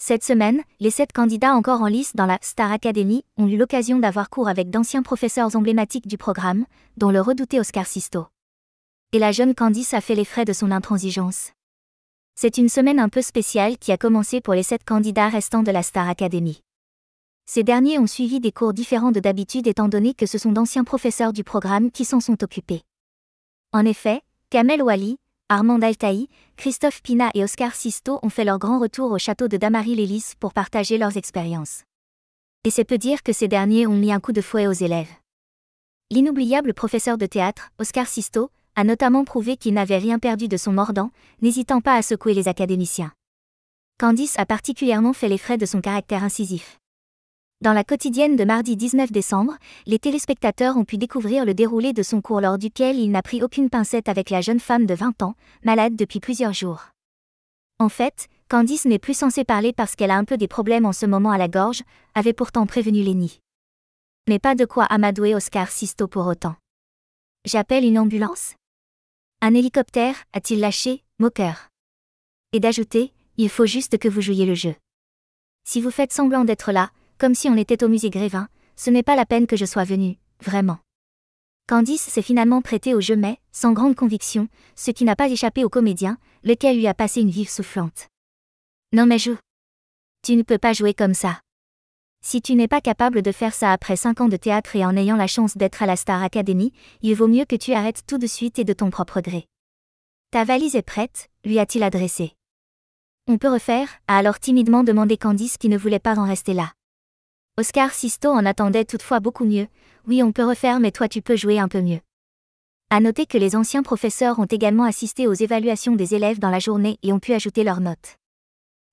Cette semaine, les sept candidats encore en lice dans la Star Academy ont eu l'occasion d'avoir cours avec d'anciens professeurs emblématiques du programme, dont le redouté Oscar Sisto. Et la jeune Candice a fait les frais de son intransigeance. C'est une semaine un peu spéciale qui a commencé pour les sept candidats restants de la Star Academy. Ces derniers ont suivi des cours différents de d'habitude étant donné que ce sont d'anciens professeurs du programme qui s'en sont occupés. En effet, Kamel Wali, Armand Altaï, Christophe Pina et Oscar Sisto ont fait leur grand retour au château de damary Lélys pour partager leurs expériences. Et c'est peu dire que ces derniers ont mis un coup de fouet aux élèves. L'inoubliable professeur de théâtre, Oscar Sisto, a notamment prouvé qu'il n'avait rien perdu de son mordant, n'hésitant pas à secouer les académiciens. Candice a particulièrement fait les frais de son caractère incisif. Dans la quotidienne de mardi 19 décembre, les téléspectateurs ont pu découvrir le déroulé de son cours lors duquel il n'a pris aucune pincette avec la jeune femme de 20 ans, malade depuis plusieurs jours. En fait, Candice n'est plus censée parler parce qu'elle a un peu des problèmes en ce moment à la gorge, avait pourtant prévenu Lenny. Mais pas de quoi amadouer Oscar Sisto pour autant. J'appelle une ambulance Un hélicoptère, a-t-il lâché, moqueur. Et d'ajouter, il faut juste que vous jouiez le jeu. Si vous faites semblant d'être là, comme si on était au musée Grévin, ce n'est pas la peine que je sois venu, vraiment. Candice s'est finalement prêtée au jeu mais, sans grande conviction, ce qui n'a pas échappé au comédien, lequel lui a passé une vive soufflante. Non mais joue. Tu ne peux pas jouer comme ça. Si tu n'es pas capable de faire ça après cinq ans de théâtre et en ayant la chance d'être à la Star Academy, il vaut mieux que tu arrêtes tout de suite et de ton propre gré. Ta valise est prête, lui a-t-il adressé. On peut refaire, a alors timidement demandé Candice qui ne voulait pas en rester là. Oscar Sisto en attendait toutefois beaucoup mieux. Oui, on peut refaire, mais toi tu peux jouer un peu mieux. À noter que les anciens professeurs ont également assisté aux évaluations des élèves dans la journée et ont pu ajouter leurs notes.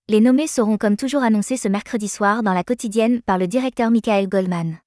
Les nommés seront comme toujours annoncés ce mercredi soir dans la quotidienne par le directeur Michael Goldman.